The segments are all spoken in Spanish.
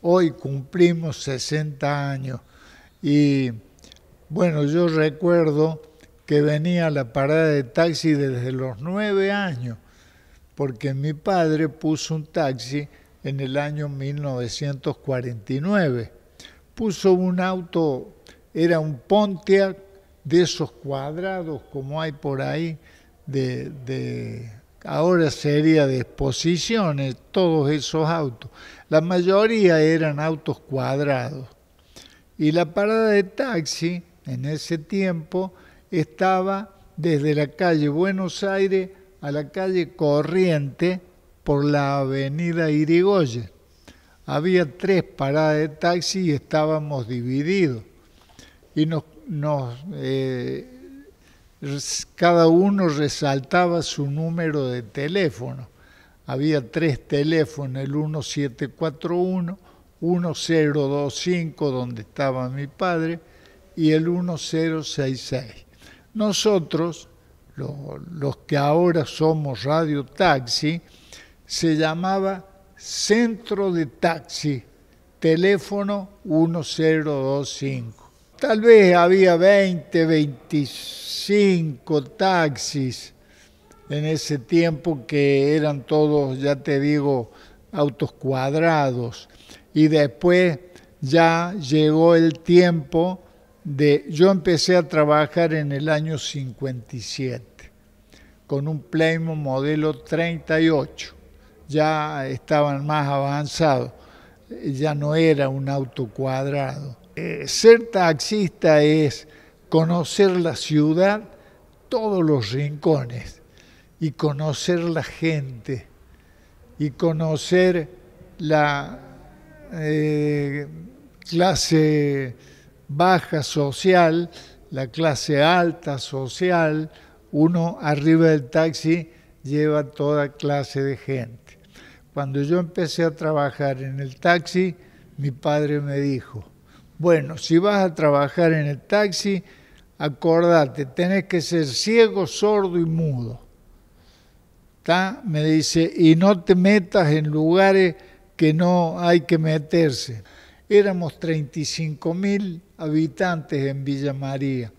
Hoy cumplimos 60 años y bueno, yo recuerdo que venía a la parada de taxi desde los nueve años, porque mi padre puso un taxi en el año 1949. Puso un auto, era un Pontiac de esos cuadrados como hay por ahí, de ahora sería de exposiciones todos esos autos. La mayoría eran autos cuadrados. Y la parada de taxi en ese tiempo estaba desde la calle Buenos Aires a la calle Corriente por la avenida Irigoyen. Había tres paradas de taxi y estábamos divididos. Y nos, nos eh, cada uno resaltaba su número de teléfono. Había tres teléfonos, el 1741, 1025, donde estaba mi padre, y el 1066. Nosotros, los que ahora somos Radio Taxi, se llamaba Centro de Taxi, teléfono 1025. Tal vez había 20, 25 taxis en ese tiempo que eran todos, ya te digo, autos cuadrados. Y después ya llegó el tiempo de... Yo empecé a trabajar en el año 57 con un Playmobil modelo 38. Ya estaban más avanzados, ya no era un auto cuadrado. Eh, ser taxista es conocer la ciudad, todos los rincones, y conocer la gente, y conocer la eh, clase baja social, la clase alta social, uno arriba del taxi lleva toda clase de gente. Cuando yo empecé a trabajar en el taxi, mi padre me dijo, bueno, si vas a trabajar en el taxi, acordate, tenés que ser ciego, sordo y mudo. Me dice, y no te metas en lugares que no hay que meterse. Éramos 35 mil habitantes en Villa María.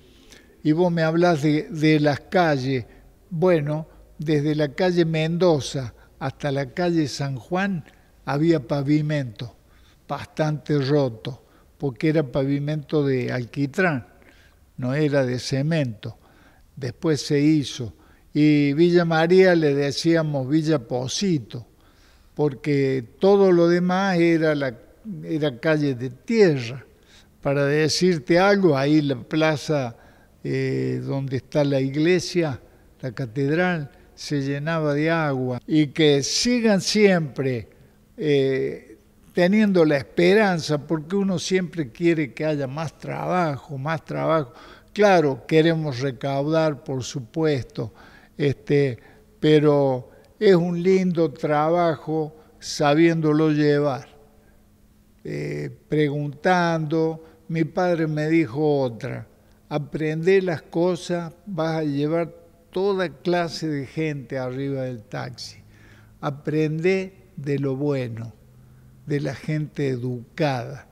Y vos me hablas de las calles. Bueno, desde la calle Mendoza hasta la calle San Juan había pavimento bastante roto porque era pavimento de alquitrán, no era de cemento. Después se hizo. Y Villa María le decíamos Villa Posito, porque todo lo demás era, la, calle de tierra. Para decirte algo, ahí la plaza eh, donde está la iglesia, la catedral, se llenaba de agua. Y que sigan siempre eh, teniendo la esperanza, porque uno siempre quiere que haya más trabajo, más trabajo. Claro, queremos recaudar, por supuesto, este, pero es un lindo trabajo sabiéndolo llevar, eh, preguntando. Mi padre me dijo otra, aprende las cosas, vas a llevar toda clase de gente arriba del taxi. Aprende de lo bueno de la gente educada.